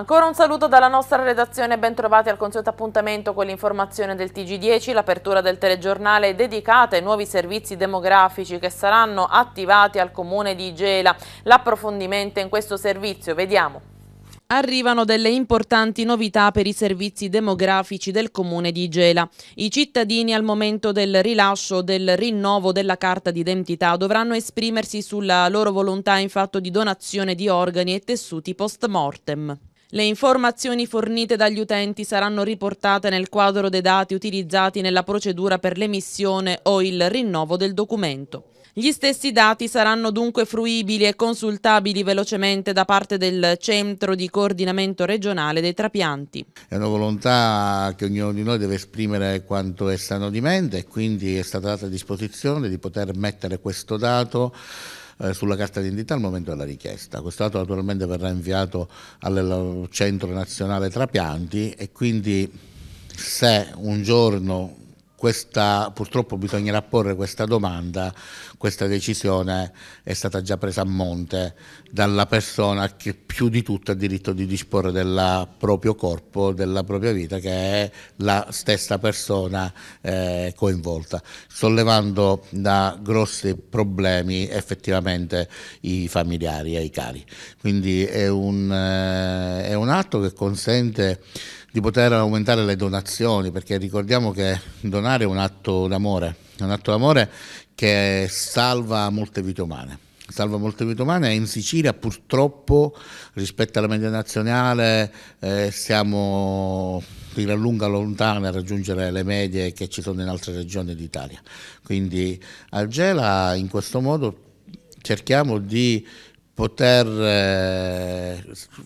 Ancora un saluto dalla nostra redazione, ben trovati al consueto appuntamento con l'informazione del TG10, l'apertura del telegiornale dedicata ai nuovi servizi demografici che saranno attivati al comune di Gela. L'approfondimento in questo servizio, vediamo arrivano delle importanti novità per i servizi demografici del comune di Gela. I cittadini al momento del rilascio del rinnovo della carta d'identità dovranno esprimersi sulla loro volontà in fatto di donazione di organi e tessuti post mortem. Le informazioni fornite dagli utenti saranno riportate nel quadro dei dati utilizzati nella procedura per l'emissione o il rinnovo del documento. Gli stessi dati saranno dunque fruibili e consultabili velocemente da parte del Centro di Coordinamento Regionale dei Trapianti. È una volontà che ognuno di noi deve esprimere quanto è sano di mente e quindi è stata data a disposizione di poter mettere questo dato eh, sulla carta d'identità al momento della richiesta. Questo dato naturalmente verrà inviato al Centro Nazionale Trapianti e quindi se un giorno questa, purtroppo bisognerà porre questa domanda, questa decisione è stata già presa a monte dalla persona che più di tutto ha diritto di disporre del proprio corpo, della propria vita, che è la stessa persona eh, coinvolta, sollevando da grossi problemi effettivamente i familiari e i cari. Quindi è un, eh, è un atto che consente di poter aumentare le donazioni, perché ricordiamo che donare è un atto d'amore, è un atto d'amore che salva molte vite umane. Salva molte vite umane e in Sicilia purtroppo rispetto alla media nazionale eh, siamo di gran lunga lontana a raggiungere le medie che ci sono in altre regioni d'Italia. Quindi a Gela in questo modo cerchiamo di poter eh,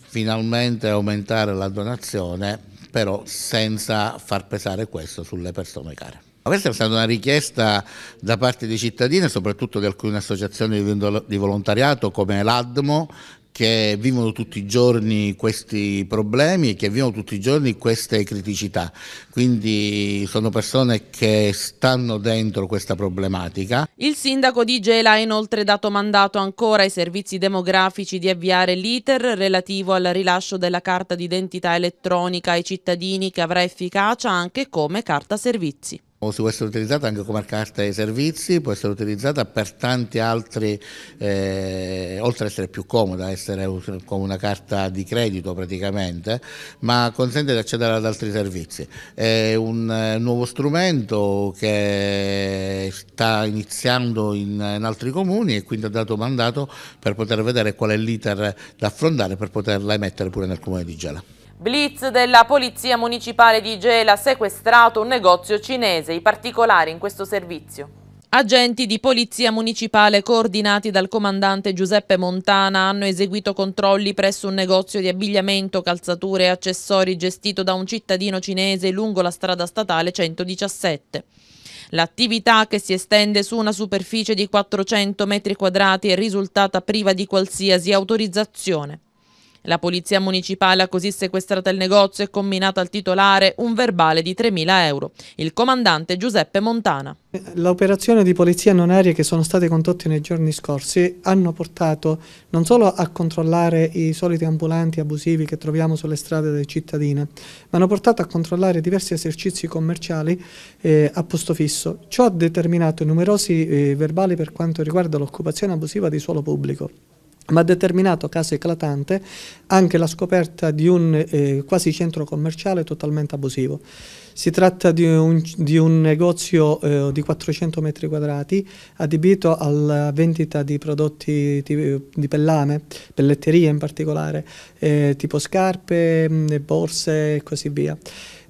finalmente aumentare la donazione però senza far pesare questo sulle persone care. Questa è stata una richiesta da parte dei cittadini e soprattutto di alcune associazioni di volontariato come l'ADMO che vivono tutti i giorni questi problemi e che vivono tutti i giorni queste criticità. Quindi sono persone che stanno dentro questa problematica. Il sindaco di Gela ha inoltre dato mandato ancora ai servizi demografici di avviare l'iter relativo al rilascio della carta d'identità elettronica ai cittadini che avrà efficacia anche come carta servizi si può essere utilizzata anche come carta dei servizi, può essere utilizzata per tanti altri, eh, oltre ad essere più comoda, essere come una carta di credito praticamente, ma consente di accedere ad altri servizi. È un eh, nuovo strumento che sta iniziando in, in altri comuni e quindi ha dato mandato per poter vedere qual è l'iter da affrontare per poterla emettere pure nel comune di Gela. Blitz della Polizia Municipale di Gela ha sequestrato un negozio cinese, i particolari in questo servizio. Agenti di polizia municipale coordinati dal comandante Giuseppe Montana hanno eseguito controlli presso un negozio di abbigliamento, calzature e accessori gestito da un cittadino cinese lungo la strada statale 117. L'attività, che si estende su una superficie di 400 metri quadrati, è risultata priva di qualsiasi autorizzazione. La polizia municipale ha così sequestrato il negozio e combinato al titolare un verbale di 3.000 euro. Il comandante Giuseppe Montana. L'operazione di polizia non aerea che sono state condotte nei giorni scorsi hanno portato non solo a controllare i soliti ambulanti abusivi che troviamo sulle strade delle cittadine, ma hanno portato a controllare diversi esercizi commerciali eh, a posto fisso. Ciò ha determinato numerosi eh, verbali per quanto riguarda l'occupazione abusiva di suolo pubblico ma ha determinato caso eclatante anche la scoperta di un eh, quasi centro commerciale totalmente abusivo. Si tratta di un, di un negozio eh, di 400 metri quadrati adibito alla vendita di prodotti di, di pellame, pelletterie in particolare, eh, tipo scarpe, mm, borse e così via.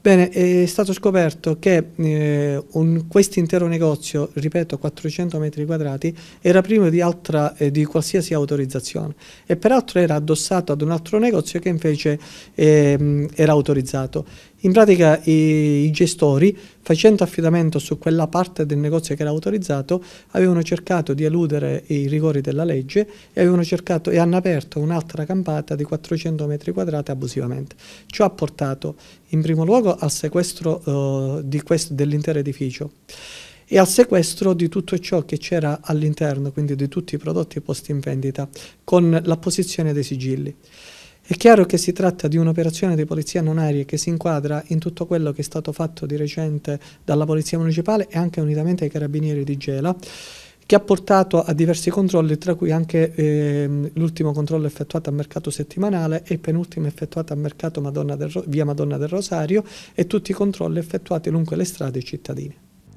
Bene, è stato scoperto che eh, questo intero negozio, ripeto 400 metri quadrati, era privo di, altra, eh, di, qualsiasi autorizzazione e peraltro era addossato ad un altro negozio che invece eh, era autorizzato. In pratica i, i gestori facendo affidamento su quella parte del negozio che era autorizzato, avevano cercato di eludere i rigori della legge e, avevano cercato, e hanno aperto un'altra campata di 400 metri quadrati abusivamente. Ciò ha portato in primo luogo al sequestro eh, dell'intero edificio e al sequestro di tutto ciò che c'era all'interno, quindi di tutti i prodotti posti in vendita, con l'apposizione dei sigilli. È chiaro che si tratta di un'operazione di polizia non aria che si inquadra in tutto quello che è stato fatto di recente dalla Polizia Municipale e anche unitamente ai Carabinieri di Gela che ha portato a diversi controlli, tra cui anche ehm, l'ultimo controllo effettuato a mercato settimanale e il penultimo effettuato a mercato Madonna via Madonna del Rosario e tutti i controlli effettuati lungo le strade cittadine.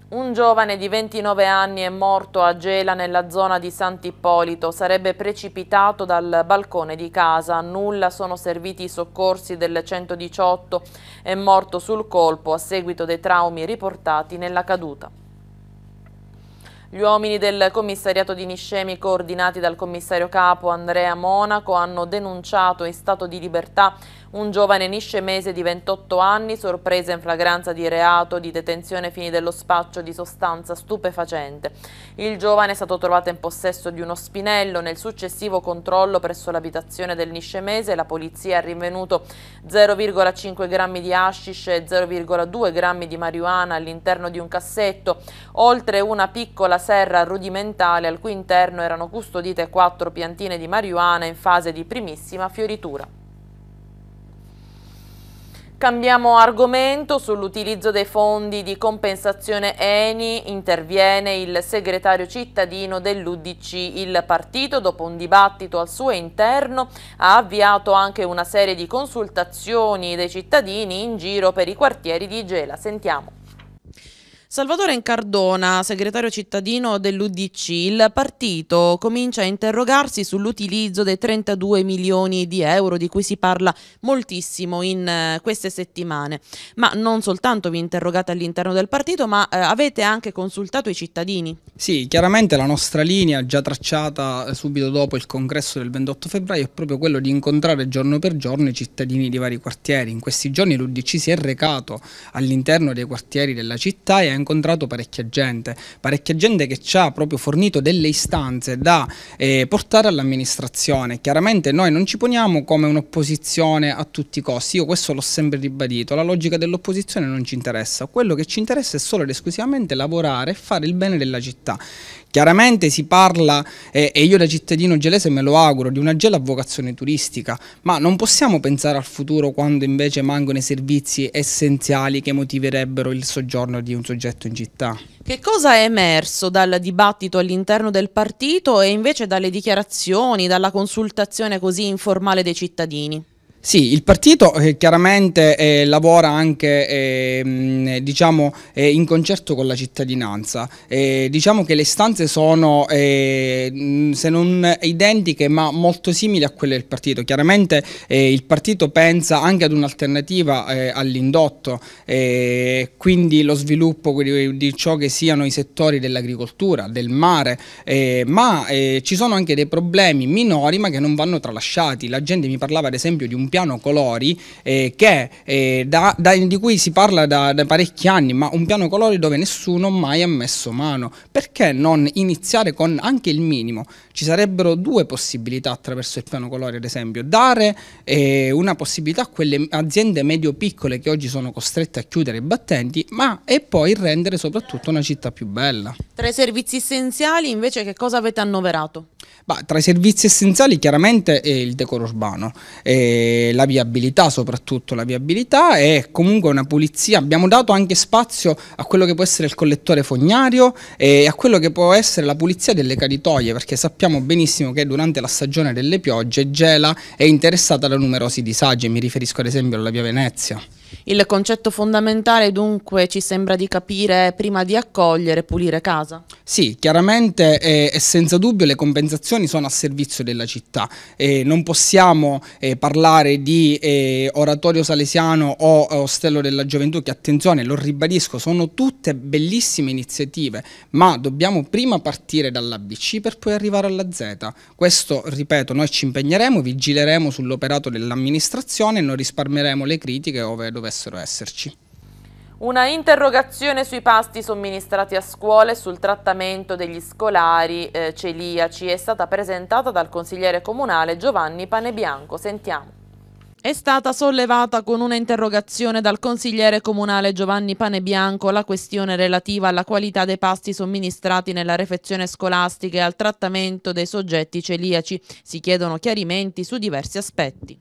Un giovane di 29 anni è morto a Gela nella zona di Sant'Ippolito, sarebbe precipitato dal balcone di casa, a nulla sono serviti i soccorsi del 118, è morto sul colpo a seguito dei traumi riportati nella caduta. Gli uomini del commissariato di Niscemi, coordinati dal commissario capo Andrea Monaco, hanno denunciato in stato di libertà un giovane niscemese di 28 anni, sorpresa in flagranza di reato di detenzione fini dello spaccio di sostanza stupefacente. Il giovane è stato trovato in possesso di uno spinello. Nel successivo controllo presso l'abitazione del niscemese la polizia ha rinvenuto 0,5 grammi di hashish e 0,2 grammi di marijuana all'interno di un cassetto, oltre una piccola serra rudimentale al cui interno erano custodite quattro piantine di marijuana in fase di primissima fioritura. Cambiamo argomento sull'utilizzo dei fondi di compensazione ENI, interviene il segretario cittadino dell'Udc. Il partito, dopo un dibattito al suo interno, ha avviato anche una serie di consultazioni dei cittadini in giro per i quartieri di Gela. Sentiamo. Salvatore Incardona, segretario cittadino dell'UDC, il partito comincia a interrogarsi sull'utilizzo dei 32 milioni di euro di cui si parla moltissimo in eh, queste settimane. Ma non soltanto vi interrogate all'interno del partito, ma eh, avete anche consultato i cittadini. Sì, chiaramente la nostra linea già tracciata eh, subito dopo il congresso del 28 febbraio è proprio quello di incontrare giorno per giorno i cittadini di vari quartieri. In questi giorni l'UDC si è recato all'interno dei quartieri della città e ha incontrato parecchia gente, parecchia gente che ci ha proprio fornito delle istanze da eh, portare all'amministrazione. Chiaramente noi non ci poniamo come un'opposizione a tutti i costi, io questo l'ho sempre ribadito, la logica dell'opposizione non ci interessa, quello che ci interessa è solo ed esclusivamente lavorare e fare il bene della città. Chiaramente si parla, eh, e io da cittadino gelese me lo auguro, di una gela vocazione turistica, ma non possiamo pensare al futuro quando invece mancano i servizi essenziali che motiverebbero il soggiorno di un soggetto in città. Che cosa è emerso dal dibattito all'interno del partito e invece dalle dichiarazioni, dalla consultazione così informale dei cittadini? Sì, il partito eh, chiaramente eh, lavora anche ehm, diciamo, eh, mh, diciamo, in concerto con la cittadinanza. Eh, diciamo che le stanze sono, mh, eh, se non identiche, ma molto simili a quelle del partito. Chiaramente eh, il partito pensa anche ad un'alternativa all'indotto, quindi lo sviluppo di, ciò che siano i settori dell'agricoltura, del mare, ma ci sono anche dei problemi minori ma che non vanno tralasciati. La gente mi parlava ad esempio di un piano piano colori eh, che, eh, da, da, di cui si parla da, da, parecchi anni, ma un piano colori dove nessuno mai ha messo mano. Perché non iniziare con anche il minimo? Ci sarebbero due possibilità attraverso il piano colori, ad esempio, dare eh, una possibilità a quelle aziende medio-piccole che oggi sono costrette a chiudere i battenti, ma e poi rendere soprattutto una città più bella. Tra i servizi essenziali invece che cosa avete annoverato? Bah, tra i servizi essenziali chiaramente il decoro urbano. Eh, la viabilità soprattutto, la viabilità è comunque una pulizia, abbiamo dato anche spazio a quello che può essere il collettore fognario e a quello che può essere la pulizia delle caditoie perché sappiamo benissimo che durante la stagione delle piogge Gela è interessata da numerosi disagi, mi riferisco ad esempio alla via Venezia. Il concetto fondamentale dunque ci sembra di capire prima di accogliere pulire casa. Sì, chiaramente eh, e senza dubbio le compensazioni sono a servizio della città. Eh, non possiamo eh, parlare di eh, oratorio salesiano o eh, ostello della gioventù che attenzione, lo ribadisco, sono tutte bellissime iniziative, ma dobbiamo prima partire dall'ABC per poi arrivare alla Z. Questo, ripeto, noi ci impegneremo, vigileremo sull'operato dell'amministrazione e non risparmieremo le critiche ove dovessero esserci. Una interrogazione sui pasti somministrati a scuole e sul trattamento degli scolari eh, celiaci è stata presentata dal consigliere comunale Giovanni Panebianco. Sentiamo. È stata sollevata con una interrogazione dal consigliere comunale Giovanni Panebianco la questione relativa alla qualità dei pasti somministrati nella refezione scolastica e al trattamento dei soggetti celiaci. Si chiedono chiarimenti su diversi aspetti.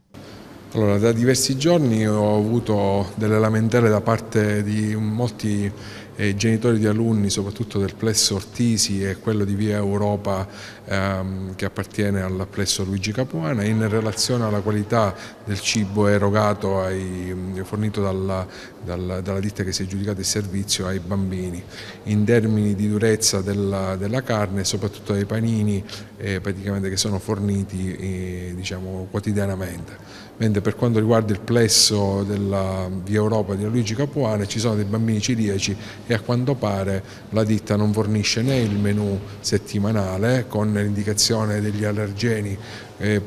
Allora, da diversi giorni ho avuto delle lamentele da parte di molti eh, genitori di alunni, soprattutto del plesso Ortisi e quello di Via Europa ehm, che appartiene al plesso Luigi Capuana, in relazione alla qualità del cibo erogato, ai, fornito dalla, dalla, dalla, ditta che si è giudicata il servizio ai bambini, in termini di durezza della, della carne e soprattutto dei panini eh, che sono forniti eh, diciamo, quotidianamente mentre per quanto riguarda il plesso della Via Europa di Luigi Capuane ci sono dei bambini ciliegi e a quanto pare la ditta non fornisce né il menù settimanale con l'indicazione degli allergeni eh,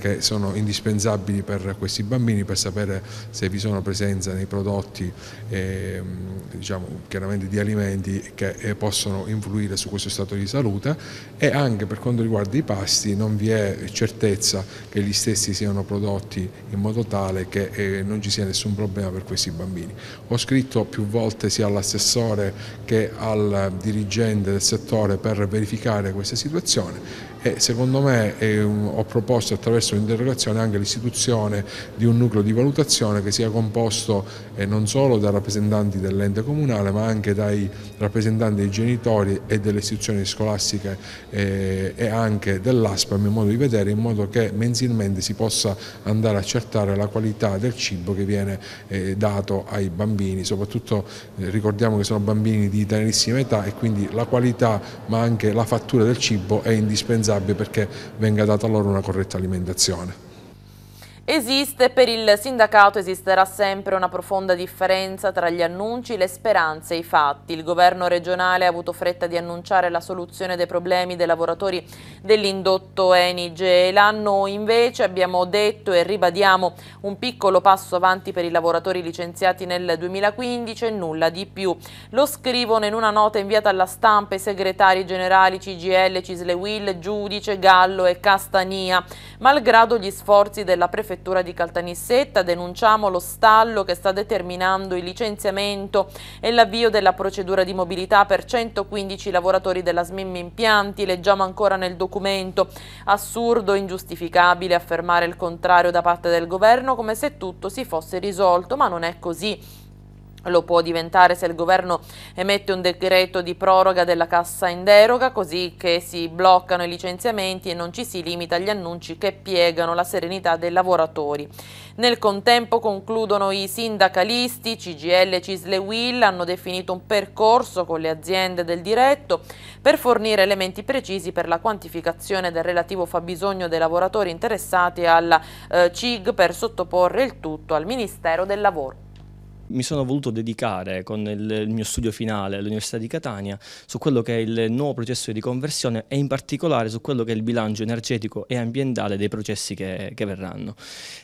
che sono indispensabili per questi bambini per sapere se vi sono presenza nei prodotti eh, diciamo, chiaramente di alimenti che eh, possono influire su questo stato di salute e anche per quanto riguarda i pasti non vi è certezza che gli stessi siano prodotti tutti in modo tale che eh, non ci sia nessun problema per questi bambini. Ho scritto più volte sia all'assessore che al dirigente del settore per verificare questa situazione e secondo me eh, ho proposto attraverso l'interrogazione anche l'istituzione di un nucleo di valutazione che sia composto eh, non solo da rappresentanti dell'ente comunale ma anche dai rappresentanti dei genitori e delle istituzioni scolastiche eh, e anche dell'ASPA a mio modo di vedere in modo che mensilmente si possa andare a accertare la qualità del cibo che viene eh, dato ai bambini, soprattutto eh, ricordiamo che sono bambini di tenerissima età e quindi la qualità ma anche la fattura del cibo è indispensabile disabili perché venga data loro una corretta alimentazione. Esiste, per il sindacato esisterà sempre una profonda differenza tra gli annunci, le speranze e i fatti. Il governo regionale ha avuto fretta di annunciare la soluzione dei problemi dei lavoratori dell'indotto Enige. L'anno invece abbiamo detto e ribadiamo un piccolo passo avanti per i lavoratori licenziati nel 2015 e nulla di più. Lo scrivono in una nota inviata alla stampa i segretari generali CGL, Will, Giudice, Gallo e Castania, malgrado gli sforzi della prefettura prefettura di Caltanissetta denunciamo lo stallo che sta determinando il licenziamento e l'avvio della procedura di mobilità per 115 lavoratori della SMIM Impianti, leggiamo ancora nel documento. Assurdo, ingiustificabile affermare il contrario da parte del governo come se tutto si fosse risolto, ma non è così. Lo può diventare se il governo emette un decreto di proroga della cassa in deroga, così che si bloccano i licenziamenti e non ci si limita agli annunci che piegano la serenità dei lavoratori. Nel contempo concludono i sindacalisti, CGL, Cisle Will hanno definito un percorso con le aziende del diretto per fornire elementi precisi per la quantificazione del relativo fabbisogno dei lavoratori interessati alla eh, CIG per sottoporre il tutto al Ministero del Lavoro mi sono voluto dedicare con il, mio studio finale all'Università di Catania su quello che è il nuovo processo di riconversione e in particolare su quello che è il bilancio energetico e ambientale dei processi che, che verranno.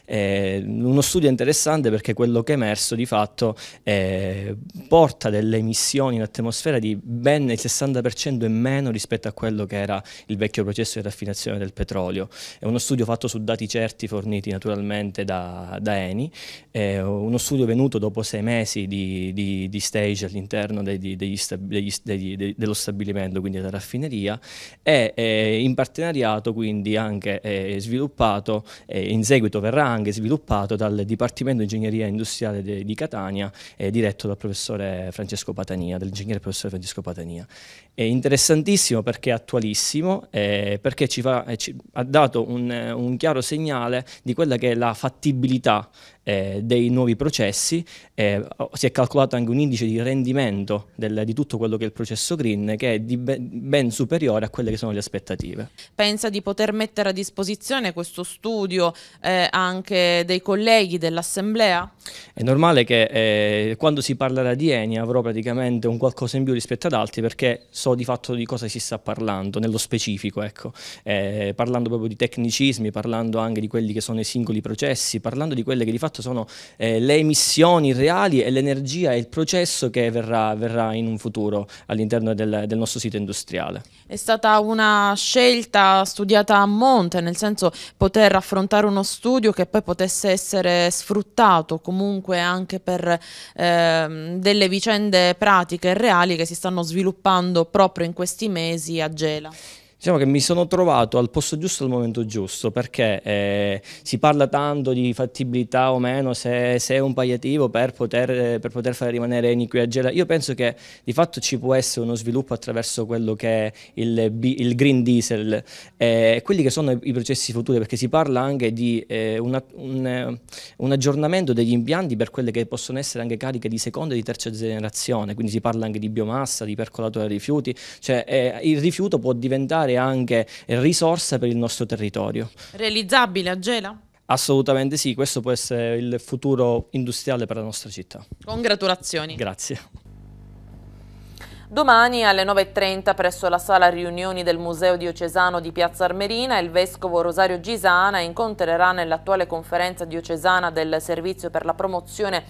Eh, uno studio interessante perché quello che è emerso di fatto eh, porta delle emissioni in atmosfera di ben il 60% in meno rispetto a quello che era il vecchio processo di raffinazione del petrolio. È uno studio fatto su dati certi forniti naturalmente da, da Eni, eh, uno studio venuto dopo sei sei mesi di, di, di stage all'interno dello stabilimento, quindi della raffineria, e eh, in partenariato quindi anche eh, sviluppato, eh, in seguito verrà anche sviluppato dal Dipartimento di Ingegneria Industriale de, di Catania, diretto dal professore Francesco Patania, dell'ingegnere professore Francesco Patania. È interessantissimo perché è attualissimo, eh, perché ci, fa, eh, ci ha dato un, un chiaro segnale di quella che è la fattibilità eh, dei nuovi processi, eh, si è calcolato anche un indice di rendimento del, di tutto quello che è il processo green che è ben, ben superiore a quelle che sono le aspettative. Pensa di poter mettere a disposizione questo studio eh, anche dei colleghi dell'Assemblea? È normale che eh, quando si parlerà di Eni avrò praticamente un qualcosa in più rispetto ad altri perché so di fatto di cosa si sta parlando, nello specifico, ecco. Eh, parlando proprio di tecnicismi, parlando anche di quelli che sono i singoli processi, parlando di quelle che di fatto fatto, sono eh, le emissioni reali e l'energia e il processo che verrà, verrà in un futuro all'interno del, del, nostro sito industriale. È stata una scelta studiata a monte, nel senso poter affrontare uno studio che poi potesse essere sfruttato comunque anche per eh, delle vicende pratiche e reali che si stanno sviluppando proprio in questi mesi a Gela. Diciamo che mi sono trovato al posto giusto al momento giusto perché eh, si parla tanto di fattibilità o meno, se, se è un palliativo per poter, per poter far rimanere Nicky a gela. Io penso che di fatto ci può essere uno sviluppo attraverso quello che è il, il green diesel e eh, quelli che sono i processi futuri perché si parla anche di eh, una, un, eh, un, aggiornamento degli impianti per quelle che possono essere anche cariche di seconda e di terza generazione, quindi si parla anche di biomassa, di percolato dei rifiuti, cioè eh, il rifiuto può diventare creare anche risorse per il nostro territorio. Realizzabile a Gela? Assolutamente sì, questo può essere il futuro industriale per la nostra città. Congratulazioni. Grazie. Domani alle 9.30 presso la sala riunioni del Museo Diocesano di Piazza Armerina il Vescovo Rosario Gisana incontrerà nell'attuale conferenza diocesana del Servizio per la promozione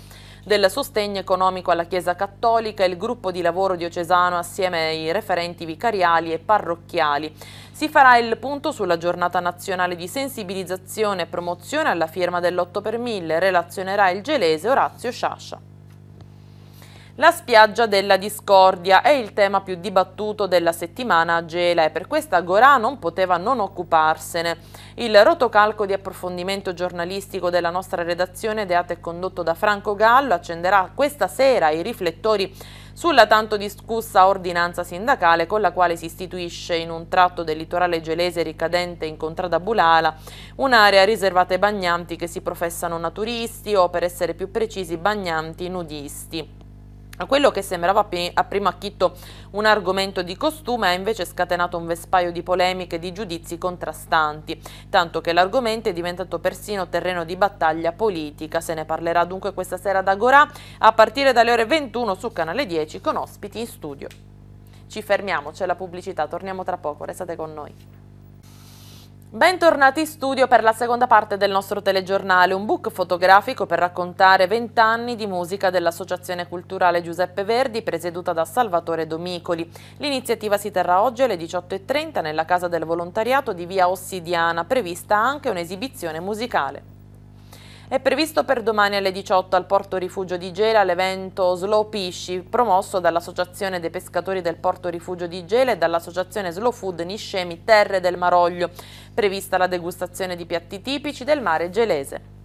del sostegno economico alla Chiesa Cattolica e il gruppo di lavoro diocesano assieme ai referenti vicariali e parrocchiali. Si farà il punto sulla giornata nazionale di sensibilizzazione e promozione alla firma dell'8 per 1000, relazionerà il gelese Orazio Sciascia. La spiaggia della discordia è il tema più dibattuto della settimana a Gela e per questa Gorà non poteva non occuparsene. Il rotocalco di approfondimento giornalistico della nostra redazione, ideato e condotto da Franco Gallo, accenderà questa sera i riflettori sulla tanto discussa ordinanza sindacale con la quale si istituisce in un tratto del litorale gelese ricadente in contrada Bulala un'area riservata ai bagnanti che si professano naturisti o per essere più precisi bagnanti nudisti. Quello che sembrava a primo acchitto un argomento di costume ha invece scatenato un vespaio di polemiche e di giudizi contrastanti, tanto che l'argomento è diventato persino terreno di battaglia politica. Se ne parlerà dunque questa sera ad Agorà a partire dalle ore 21 su Canale 10 con ospiti in studio. Ci fermiamo, c'è la pubblicità, torniamo tra poco, restate con noi. Bentornati in studio per la seconda parte del nostro telegiornale, un book fotografico per raccontare vent'anni di musica dell'Associazione Culturale Giuseppe Verdi presieduta da Salvatore Domicoli. L'iniziativa si terrà oggi alle 18.30 nella Casa del Volontariato di Via Ossidiana, prevista anche un'esibizione musicale. È previsto per domani alle 18 al porto rifugio di Gela l'evento Slow Pisci, promosso dall'Associazione dei pescatori del porto rifugio di Gela e dall'Associazione Slow Food Niscemi Terre del Maroglio. Prevista la degustazione di piatti tipici del mare gelese.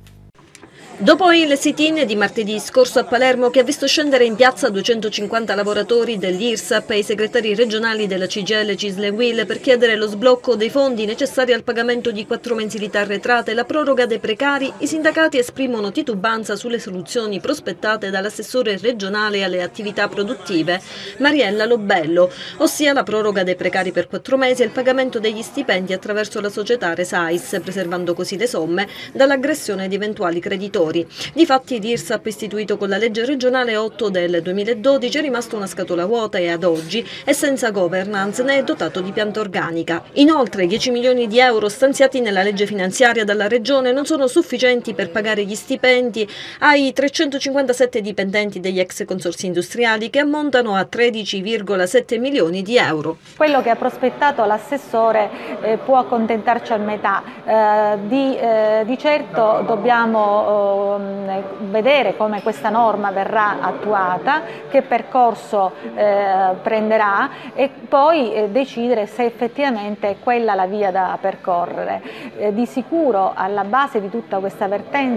Dopo il sit-in di martedì scorso a Palermo che ha visto scendere in piazza 250 lavoratori dell'IRSAP e i segretari regionali della CGL Cisle Will per chiedere lo sblocco dei fondi necessari al pagamento di quattro mensilità arretrate e la proroga dei precari, i sindacati esprimono titubanza sulle soluzioni prospettate dall'assessore regionale alle attività produttive Mariella Lobello, ossia la proroga dei precari per quattro mesi e il pagamento degli stipendi attraverso la società Resais, preservando così le somme dall'aggressione di eventuali creditori produttori. Difatti l'IRSAP istituito con la legge regionale 8 del 2012 è rimasto una scatola vuota e ad oggi è senza governance né è dotato di pianta organica. Inoltre 10 milioni di euro stanziati nella legge finanziaria dalla regione non sono sufficienti per pagare gli stipendi ai 357 dipendenti degli ex consorsi industriali che ammontano a 13,7 milioni di euro. Quello che ha prospettato l'assessore eh, può accontentarci a metà, eh, eh, di, certo dobbiamo oh, Mm, vedere come questa norma verrà attuata, che percorso eh, prenderà e poi eh, decidere se effettivamente è quella la via da percorrere. Eh, di sicuro alla base di tutta questa vertenza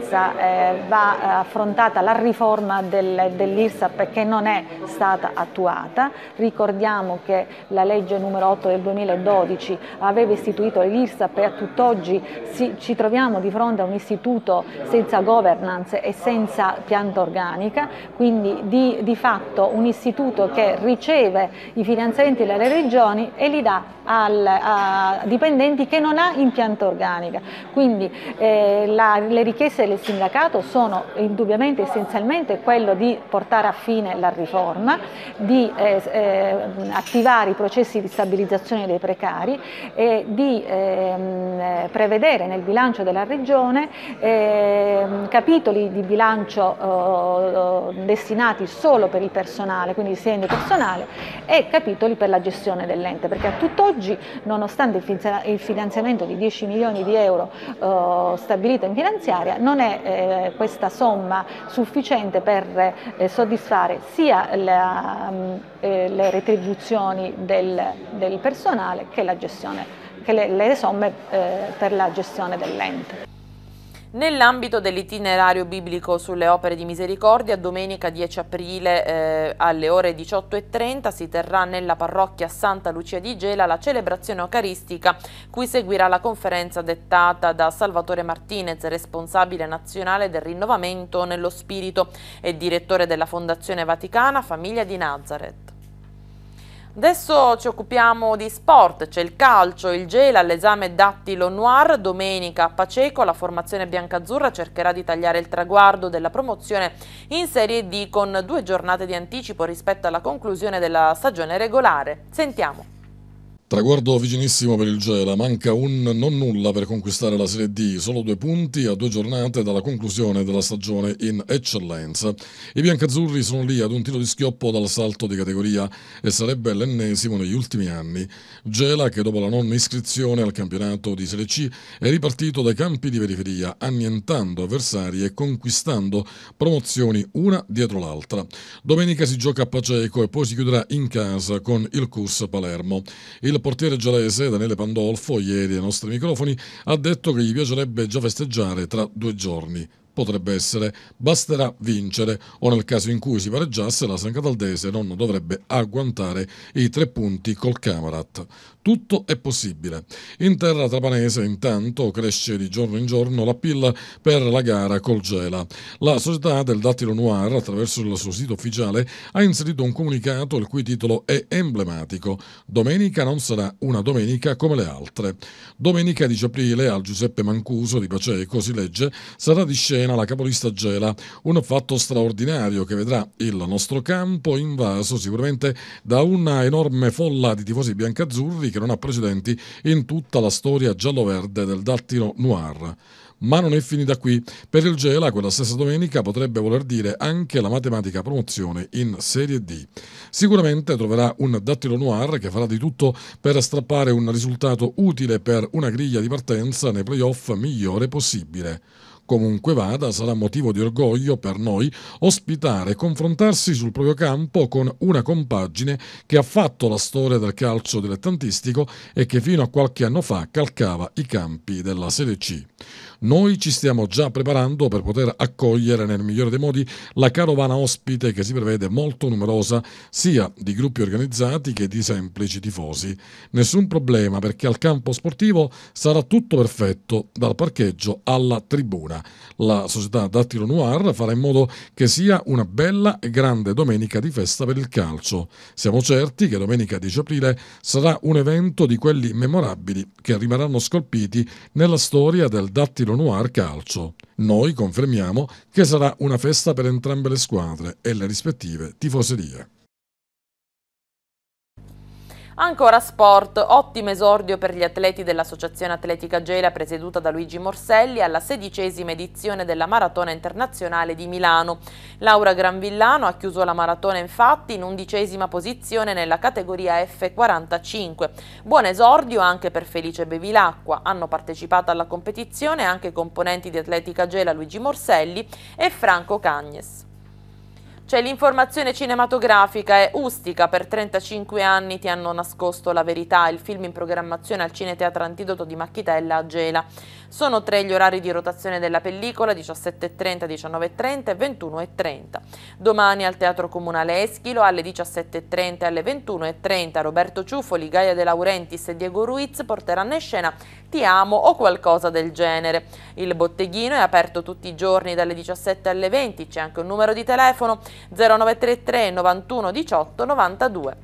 va affrontata la riforma del, dell'IRSAP che non è stata attuata. Ricordiamo che la legge numero 8 del 2012 aveva istituito l'IRSAP e a tutt'oggi ci troviamo di fronte a un istituto senza governo governance e senza pianta organica, quindi di, di fatto un istituto che riceve i finanziamenti dalle regioni e li dà al, a dipendenti che non ha impianta organica. Quindi eh, la, le richieste del sindacato sono indubbiamente essenzialmente quello di portare a fine la riforma, di eh, eh, attivare i processi di stabilizzazione dei precari e di ehm, eh, prevedere nel bilancio della regione ehm, capitoli di bilancio eh, eh, destinati solo per il personale, quindi il segno personale, e capitoli per la gestione dell'ente, perché a tutt'oggi, nonostante il finanziamento di 10 milioni di euro eh, stabilito in finanziaria, non è eh, questa somma sufficiente per eh, soddisfare sia la, mm, le retribuzioni del, del, personale che, gestione, che le, le somme per la gestione dell'ente. Nell'ambito dell'itinerario biblico sulle opere di misericordia, domenica 10 aprile eh, alle ore 18.30 si terrà nella parrocchia Santa Lucia di Gela la celebrazione eucaristica, cui seguirà la conferenza dettata da Salvatore Martinez, responsabile nazionale del rinnovamento nello spirito e direttore della Fondazione Vaticana Famiglia di Nazareth. Adesso ci occupiamo di sport, c'è il calcio, il gel all'esame Dattilo Noir, domenica a Paceco la formazione biancazzurra cercherà di tagliare il traguardo della promozione in Serie D con due giornate di anticipo rispetto alla conclusione della stagione regolare. Sentiamo. Traguardo vicinissimo per il Gela, manca un non nulla per conquistare la Serie D, solo due punti a due giornate dalla conclusione della stagione in eccellenza. I biancazzurri sono lì ad un tiro di schioppo dal salto di categoria e sarebbe l'ennesimo negli ultimi anni. Gela, che dopo la non iscrizione al campionato di Serie C, è ripartito dai campi di periferia, annientando avversari e conquistando promozioni una dietro l'altra. Domenica si gioca a Paceco e poi si chiuderà in casa con il Curs Palermo. Il il portiere gialese Daniele Pandolfo, ieri ai nostri microfoni, ha detto che gli piacerebbe già festeggiare tra due giorni potrebbe essere basterà vincere o nel caso in cui si pareggiasse la San Cataldese non dovrebbe agguantare i tre punti col Camarat. Tutto è possibile. In terra trapanese intanto cresce di giorno in giorno la pilla per la gara col Gela. La società del Dattilo Noir attraverso il suo sito ufficiale ha inserito un comunicato il cui titolo è emblematico. Domenica non sarà una domenica come le altre. Domenica 10 aprile al Giuseppe Mancuso di Paceco si legge sarà di scena appena la capolista gela. Un fatto straordinario che vedrà il nostro campo invaso sicuramente da una enorme folla di tifosi biancazzurri che non ha precedenti in tutta la storia giallo-verde del Dattino Noir. Ma non è finita qui. Per il Gela, quella stessa domenica potrebbe voler dire anche la matematica promozione in Serie D. Sicuramente troverà un dattilo noir che farà di tutto per strappare un risultato utile per una griglia di partenza nei playoff migliore possibile. Comunque vada, sarà motivo di orgoglio per noi ospitare e confrontarsi sul proprio campo con una compagine che ha fatto la storia del calcio dilettantistico e che fino a qualche anno fa calcava i campi della Serie C. Noi ci stiamo già preparando per poter accogliere nel migliore dei modi la carovana ospite che si prevede molto numerosa sia di gruppi organizzati che di semplici tifosi. Nessun problema perché al campo sportivo sarà tutto perfetto dal parcheggio alla tribuna. La società Dattilo Noir farà in modo che sia una bella e grande domenica di festa per il calcio. Siamo certi che domenica 10 aprile sarà un evento di quelli memorabili che rimarranno scolpiti nella storia del Dattilo Stilo Noir Calcio. Noi confermiamo che sarà una festa per entrambe le squadre e le rispettive tifoserie. Ancora sport, ottimo esordio per gli atleti dell'Associazione Atletica Gela presieduta da Luigi Morselli alla sedicesima edizione della Maratona Internazionale di Milano. Laura Granvillano ha chiuso la maratona infatti in undicesima posizione nella categoria F45. Buon esordio anche per Felice Bevilacqua. Hanno partecipato alla competizione anche componenti di Atletica Gela Luigi Morselli e Franco Cagnes. C'è cioè, l'informazione cinematografica è Ustica per 35 anni ti hanno nascosto la verità, il film in programmazione al Cineteatro Antidoto di Macchitella a Gela. Sono tre gli orari di rotazione della pellicola, 17.30, 19.30 e 21.30. Domani al Teatro Comunale Eschilo alle 17.30 e alle 21.30 Roberto Ciuffoli, Gaia De Laurentiis e Diego Ruiz porteranno in scena Ti amo o qualcosa del genere. Il botteghino è aperto tutti i giorni dalle 17 alle 20, c'è anche un numero di telefono 0933 91 18 92.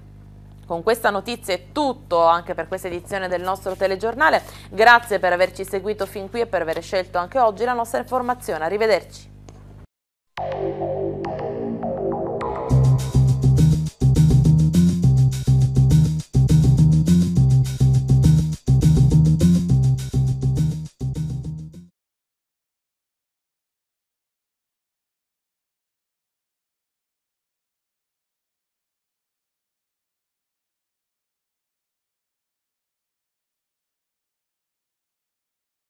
Con questa notizia è tutto anche per questa edizione del nostro telegiornale. Grazie per averci seguito fin qui e per aver scelto anche oggi la nostra informazione. Arrivederci.